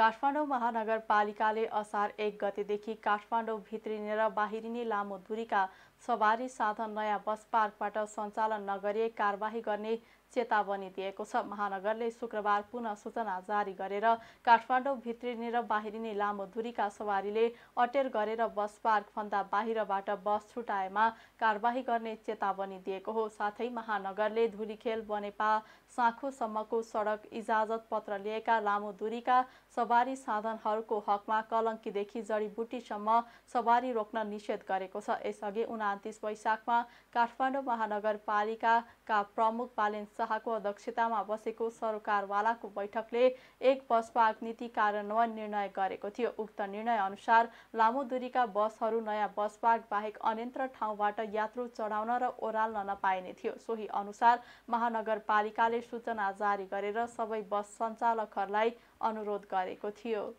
काठमाडौँ महानगरपालिकाले असार एक गतेदेखि काठमाडौँ भित्रिने र बाहिरिने लामो दूरीका सवारी साधन नयाँ बस पार्कबाट सञ्चालन नगरी कारवाही गर्ने चेतावनी दिएको छ महानगरले शुक्रबार पुनः सूचना जारी गरेर काठमाडौँ भित्रिने र बाहिरिने लामो दूरीका सवारीले अटेर गरेर बस पार्कभन्दा बाहिरबाट बस छुटाएमा कारवाही गर्ने चेतावनी दिएको हो साथै महानगरले धुलीखेल बनेपा साँखुसम्मको सडक इजाजत पत्र लिएका लामो दूरीका सब सवारी साधनहरूको हकमा कलङ्कीदेखि जडीबुटीसम्म सवारी रोक्न निषेध गरेको छ यसअघि उनातिस वैशाखमा काठमाडौँ महानगरपालिकाका प्रमुख बालेन शाहको अध्यक्षतामा बसेको सरकारवालाको बैठकले एक बस पार्क नीति कार्यान्वयन निर्णय गरेको थियो उक्त निर्णय अनुसार लामो दूरीका बसहरू नयाँ बस पार्क बाहेक अन्यन्त्र ठाउँबाट यात्रु चढाउन र ओह्राल्न नपाइने थियो सोही अनुसार महानगरपालिकाले सूचना जारी गरेर सबै बस सञ्चालकहरूलाई अनुरोध गरे Cotillo.